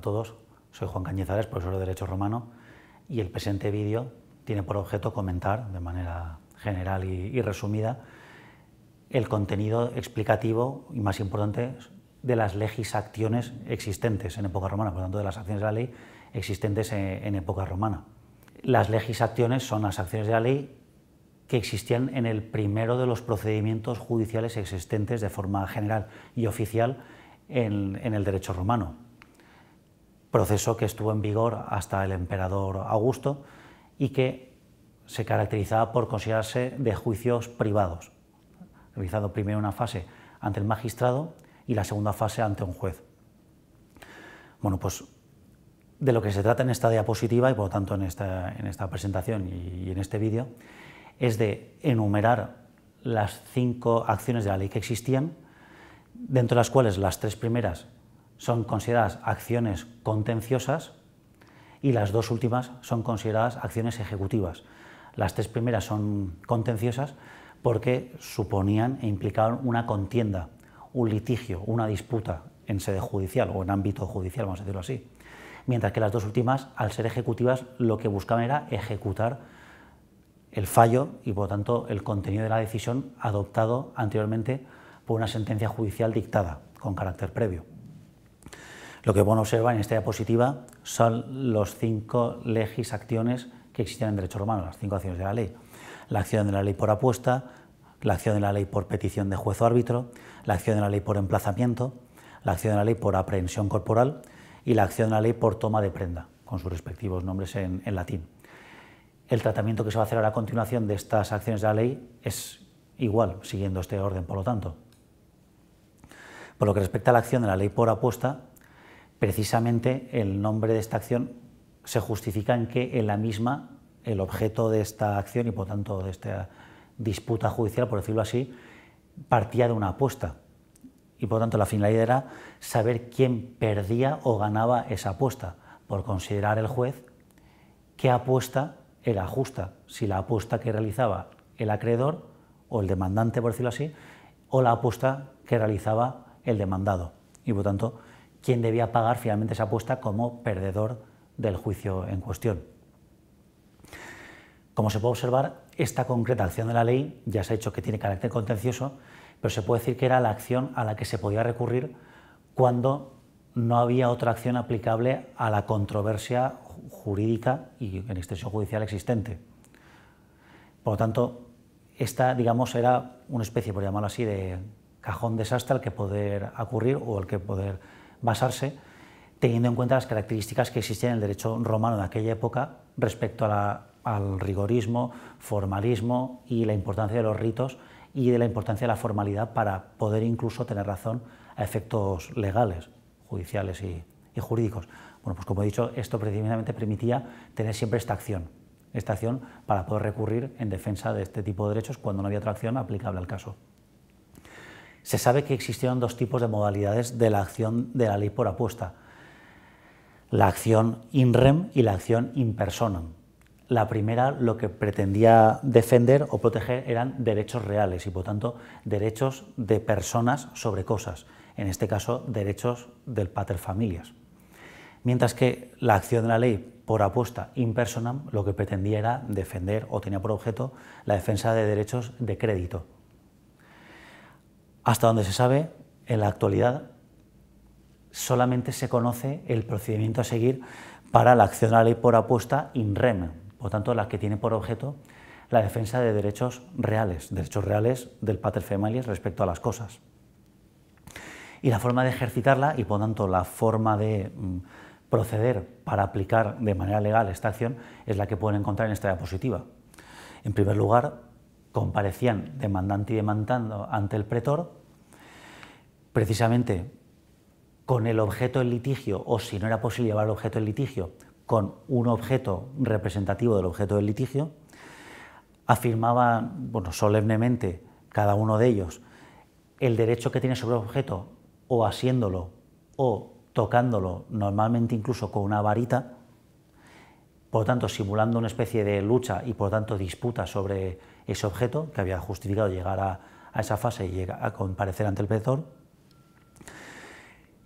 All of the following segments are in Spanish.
todos. Soy Juan Cañizares, profesor de Derecho Romano, y el presente vídeo tiene por objeto comentar, de manera general y, resumida, el contenido explicativo y más importante de las legisacciones existentes en época romana, por lo tanto, de las acciones de la ley existentes e, en, época romana. Las legisacciones son las acciones de la ley que existían en el primero de los procedimientos judiciales existentes de forma general y oficial en el derecho romano proceso que estuvo en vigor hasta el emperador Augusto y que se caracterizaba por considerarse de juicios privados, realizado primero una fase ante el magistrado y la segunda fase ante un juez. Bueno, pues de lo que se trata en esta diapositiva y por lo tanto en esta, en esta presentación y en este vídeo es de enumerar las cinco acciones de la ley que existían, dentro de las cuales las tres primeras son consideradas acciones contenciosas y las dos últimas son consideradas acciones ejecutivas. Las tres primeras son contenciosas porque suponían e implicaban una contienda, un litigio, una disputa en sede judicial o en ámbito judicial, vamos a decirlo así. Mientras que las dos últimas, al ser ejecutivas, lo que buscaban era ejecutar el fallo y, por lo tanto, el contenido de la decisión adoptado anteriormente por una sentencia judicial dictada con carácter previo. Lo que bueno observa en esta diapositiva son los cinco legis acciones que existen en derecho romano, las cinco acciones de la ley. La acción de la ley por apuesta, la acción de la ley por petición de juez o árbitro, la acción de la ley por emplazamiento, la acción de la ley por aprehensión corporal y la acción de la ley por toma de prenda, con sus respectivos nombres en, latín. El tratamiento que se va a hacer a la continuación de estas acciones de la ley es igual, siguiendo este orden, por lo tanto. Por lo que respecta a la acción de la ley por apuesta, precisamente el nombre de esta acción se justifica en que en la misma el objeto de esta acción y por tanto de esta disputa judicial, por decirlo así, partía de una apuesta. Y por tanto la finalidad era saber quién perdía o ganaba esa apuesta, por considerar el juez qué apuesta era justa, si la apuesta que realizaba el acreedor o el demandante, por decirlo así, o la apuesta que realizaba el demandado. Y por tanto, quién debía pagar finalmente esa apuesta como perdedor del juicio en cuestión. Como se puede observar, esta concreta acción de la ley ya se ha hecho que tiene carácter contencioso, pero se puede decir que era la acción a la que se podía recurrir cuando no había otra acción aplicable a la controversia jurídica y en extensión judicial existente. Por lo tanto, esta, digamos, era una especie, por llamarlo así, de cajón desastre al que poder ocurrir o al que poder basarse teniendo en cuenta las características que existían en el derecho romano de aquella época respecto al rigorismo, formalismo y la importancia de los ritos y de la importancia de la formalidad para poder incluso tener razón a efectos legales, judiciales y, y jurídicos. Bueno, pues como he dicho, esto precisamente permitía tener siempre esta acción, esta acción para poder recurrir en defensa de este tipo de derechos cuando no había otra acción aplicable al caso. Se sabe que existieron dos tipos de modalidades de la acción de la ley por apuesta, la acción in rem y la acción in personam. La primera lo que pretendía defender o proteger eran derechos reales y por tanto derechos de personas sobre cosas, en este caso derechos del pater familias. Mientras que la acción de la ley por apuesta in personam lo que pretendía era defender o tenía por objeto la defensa de derechos de crédito, hasta donde se sabe, en la actualidad solamente se conoce el procedimiento a seguir para la acción a la ley por apuesta in rem, por tanto la que tiene por objeto la defensa de derechos reales, derechos reales del pater familias respecto a las cosas. Y la forma de ejercitarla y por tanto la forma de mm, proceder para aplicar de manera legal esta acción es la que pueden encontrar en esta diapositiva. En primer lugar, comparecían demandante y demandando ante el pretor, precisamente con el objeto del litigio, o si no era posible llevar el objeto del litigio, con un objeto representativo del objeto del litigio, afirmaba, bueno, solemnemente cada uno de ellos el derecho que tiene sobre el objeto, o haciéndolo, o tocándolo, normalmente incluso con una varita, por lo tanto simulando una especie de lucha y por tanto disputa sobre ese objeto que había justificado llegar a, esa fase y a comparecer ante el pretor.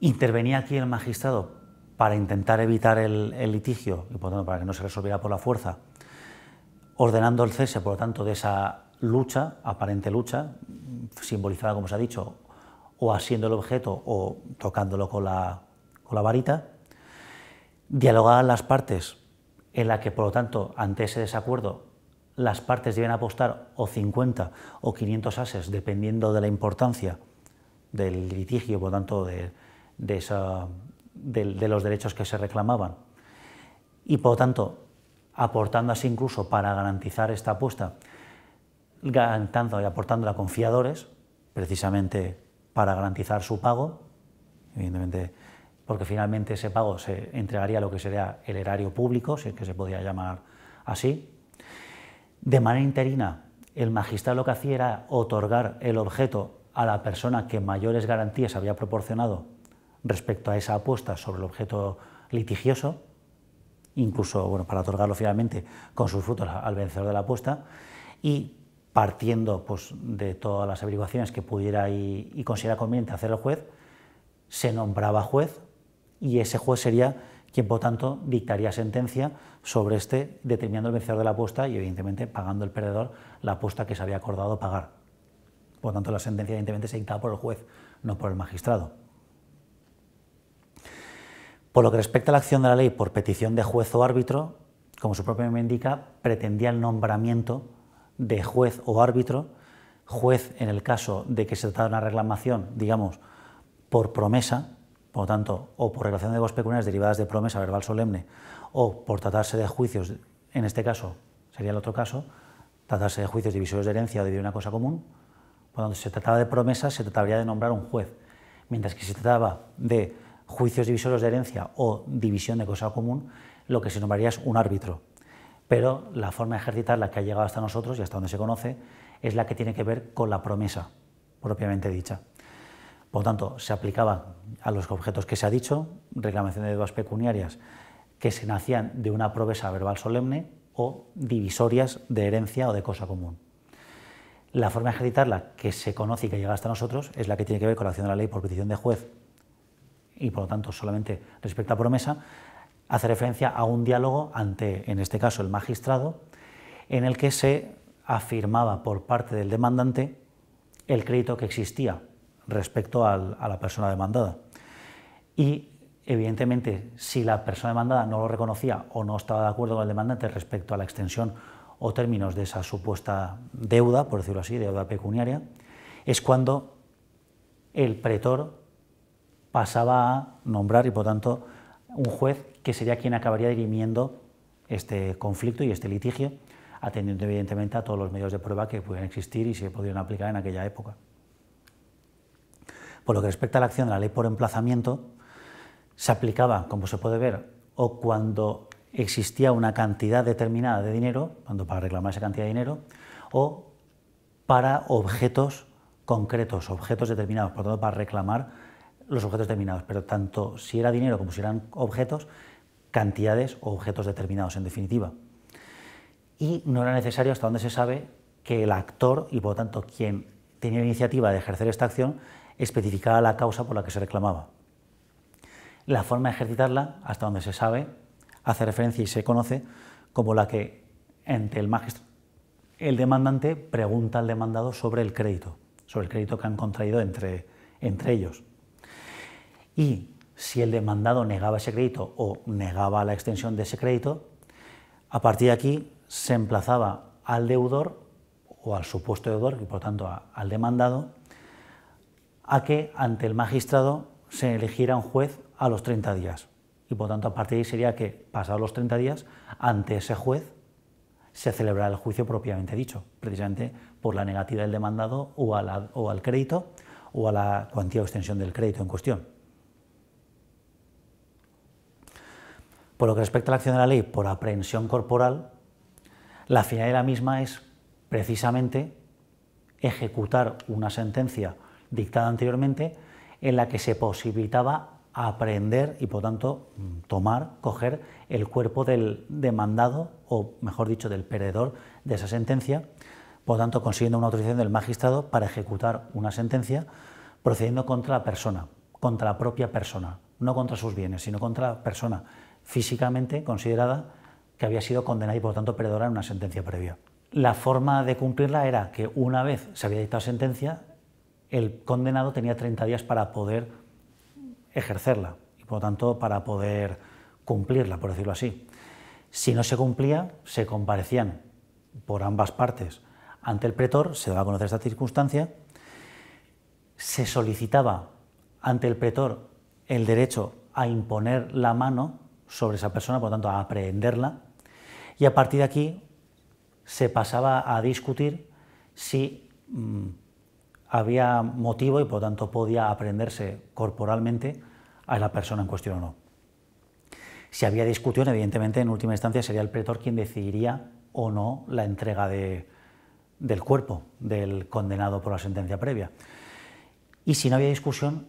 Intervenía aquí el magistrado para intentar evitar el, litigio y por tanto para que no se resolviera por la fuerza, ordenando el cese, por lo tanto, de esa lucha, aparente lucha, simbolizada, como se ha dicho, o haciendo el objeto o tocándolo con la, con la varita, dialogaban las partes en la que, por lo tanto, ante ese desacuerdo, las partes deben apostar o 50 o 500 ases, dependiendo de la importancia del litigio, por tanto, de, los derechos que se reclamaban. Y por lo tanto, aportando así incluso para garantizar esta apuesta, y aportándola a confiadores, precisamente para garantizar su pago, evidentemente, porque finalmente ese pago se entregaría a lo que sería el erario público, si es que se podía llamar así, de manera interina, el magistrado lo que hacía era otorgar el objeto a la persona que mayores garantías había proporcionado respecto a esa apuesta sobre el objeto litigioso, incluso bueno, para otorgarlo finalmente con sus frutos al vencedor de la apuesta, y partiendo pues, de todas las averiguaciones que pudiera y considera conveniente hacer el juez, se nombraba juez y ese juez sería quien por tanto dictaría sentencia sobre este, determinando el vencedor de la apuesta y evidentemente pagando el perdedor la apuesta que se había acordado pagar. Por tanto, la sentencia evidentemente se dictaba por el juez, no por el magistrado. Por lo que respecta a la acción de la ley por petición de juez o árbitro, como su propio nombre indica, pretendía el nombramiento de juez o árbitro, juez en el caso de que se tratara de una reclamación, digamos, por promesa, por lo tanto, o por relación de voz pecuniarias derivadas de promesa verbal solemne, o por tratarse de juicios, en este caso sería el otro caso, tratarse de juicios divisorios de herencia o de una cosa común, cuando se trataba de promesas se trataría de nombrar un juez, mientras que si se trataba de juicios divisorios de herencia o división de cosa común, lo que se nombraría es un árbitro. Pero la forma de ejercitar la que ha llegado hasta nosotros y hasta donde se conoce es la que tiene que ver con la promesa propiamente dicha. Por lo tanto, se aplicaba a los objetos que se ha dicho, reclamación de deudas pecuniarias que se nacían de una promesa verbal solemne o divisorias de herencia o de cosa común. La forma de ejercitarla que se conoce y que llega hasta nosotros es la que tiene que ver con la acción de la ley por petición de juez y por lo tanto solamente respecto a promesa, hace referencia a un diálogo ante, en este caso, el magistrado, en el que se afirmaba por parte del demandante el crédito que existía respecto a la persona demandada. Y evidentemente, si la persona demandada no lo reconocía o no estaba de acuerdo con el demandante respecto a la extensión o términos de esa supuesta deuda, por decirlo así, deuda pecuniaria, es cuando el pretor pasaba a nombrar y por tanto un juez que sería quien acabaría dirimiendo este conflicto y este litigio, atendiendo evidentemente a todos los medios de prueba que pudieran existir y se pudieran aplicar en aquella época. Por lo que respecta a la acción de la ley por emplazamiento, se aplicaba, como se puede ver, o cuando existía una cantidad determinada de dinero, cuando para reclamar esa cantidad de dinero, o para objetos concretos, objetos determinados, por lo tanto, para reclamar los objetos determinados. Pero tanto si era dinero como si eran objetos, cantidades o objetos determinados, en definitiva. Y no era necesario, hasta donde se sabe, que el actor y, por lo tanto, quien tenía la iniciativa de ejercer esta acción especificaba la causa por la que se reclamaba. La forma de ejercitarla, hasta donde se sabe, hace referencia y se conoce como la que entre el magistrado el demandante pregunta al demandado sobre el crédito, sobre el crédito que han contraído entre, entre ellos. Y si el demandado negaba ese crédito o negaba la extensión de ese crédito, a partir de aquí se emplazaba al deudor o al supuesto deudor, y por tanto al demandado, a que ante el magistrado se eligiera un juez a los 30 días. Y por tanto, a partir de ahí sería que, pasados los 30 días, ante ese juez se celebrará el juicio propiamente dicho, precisamente por la negativa del demandado o, o al crédito o a la cuantía o extensión del crédito en cuestión. Por lo que respecta a la acción de la ley por aprehensión corporal, la finalidad de la misma es precisamente ejecutar una sentencia dictada anteriormente, en la que se posibilitaba aprender y, por tanto, tomar, coger el cuerpo del demandado o, mejor dicho, del perdedor de esa sentencia, por tanto, consiguiendo una autorización del magistrado para ejecutar una sentencia procediendo contra la persona, contra la propia persona, no contra sus bienes, sino contra la persona físicamente considerada que había sido condenada y, por tanto, perdedora en una sentencia previa. La forma de cumplirla era que una vez se había dictado sentencia, el condenado tenía 30 días para poder ejercerla y, por lo tanto, para poder cumplirla, por decirlo así. Si no se cumplía, se comparecían por ambas partes ante el pretor, se daba a conocer esta circunstancia, se solicitaba ante el pretor el derecho a imponer la mano sobre esa persona, por lo tanto, a aprehenderla, y a partir de aquí se pasaba a discutir si mm, había motivo y por lo tanto podía aprenderse corporalmente a la persona en cuestión o no. Si había discusión, evidentemente en última instancia sería el pretor quien decidiría o no la entrega del cuerpo del condenado por la sentencia previa. Y si no había discusión,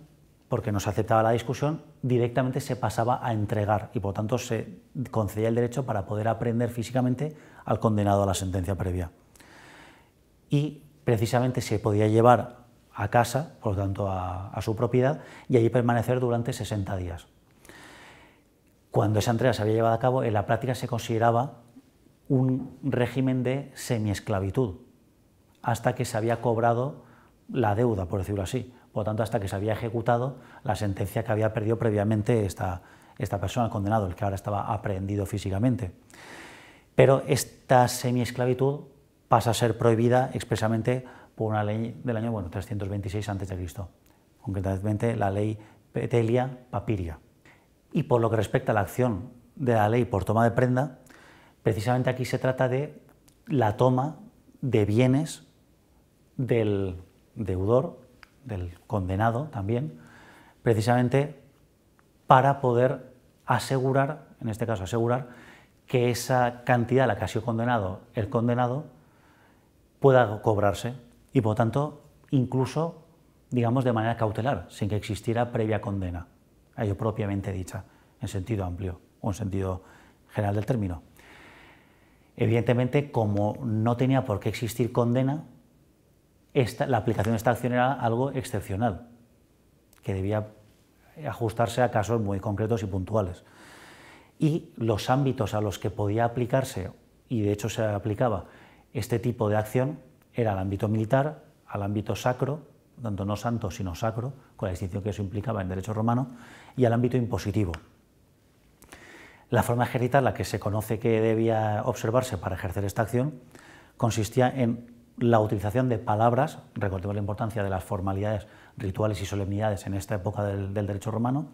porque no se aceptaba la discusión, directamente se pasaba a entregar y por lo tanto se concedía el derecho para poder aprender físicamente al condenado a la sentencia previa. Y precisamente se podía llevar a casa, por lo tanto a, su propiedad, y allí permanecer durante 60 días. Cuando esa entrega se había llevado a cabo, en la práctica se consideraba un régimen de semiesclavitud, hasta que se había cobrado la deuda, por decirlo así, por lo tanto hasta que se había ejecutado la sentencia que había perdido previamente esta, esta persona, condenado, el que ahora estaba aprehendido físicamente. Pero esta semiesclavitud pasa a ser prohibida expresamente por una ley del año bueno, 326 a.C., concretamente la ley Petelia Papiria. Y por lo que respecta a la acción de la ley por toma de prenda, precisamente aquí se trata de la toma de bienes del deudor, del condenado también, precisamente para poder asegurar, en este caso asegurar, que esa cantidad la que ha sido condenado el condenado pueda cobrarse y, por tanto, incluso, digamos, de manera cautelar, sin que existiera previa condena, a ello propiamente dicha, en sentido amplio o en sentido general del término. Evidentemente, como no tenía por qué existir condena, la aplicación de esta acción era algo excepcional, que debía ajustarse a casos muy concretos y puntuales. Y los ámbitos a los que podía aplicarse, y de hecho se aplicaba, este tipo de acción era al ámbito militar, al ámbito sacro, tanto no santo sino sacro, con la distinción que eso implicaba en derecho romano, y al ámbito impositivo. La forma de ejercitar, la que se conoce que debía observarse para ejercer esta acción, consistía en la utilización de palabras, recordemos la importancia de las formalidades rituales y solemnidades en esta época del, del derecho romano,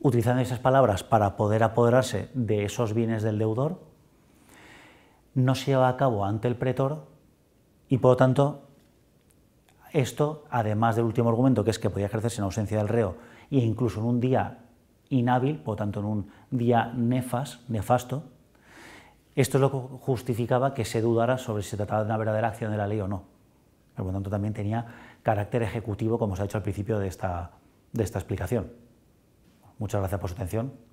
utilizando esas palabras para poder apoderarse de esos bienes del deudor, no se lleva a cabo ante el pretor y por lo tanto esto, además del último argumento, que es que podía ejercerse en ausencia del reo e incluso en un día inhábil, por lo tanto en un día nefas, nefasto, esto es lo que justificaba que se dudara sobre si se trataba de una verdadera acción de la ley o no. Por lo tanto, también tenía carácter ejecutivo, como se ha dicho al principio de esta explicación. Muchas gracias por su atención.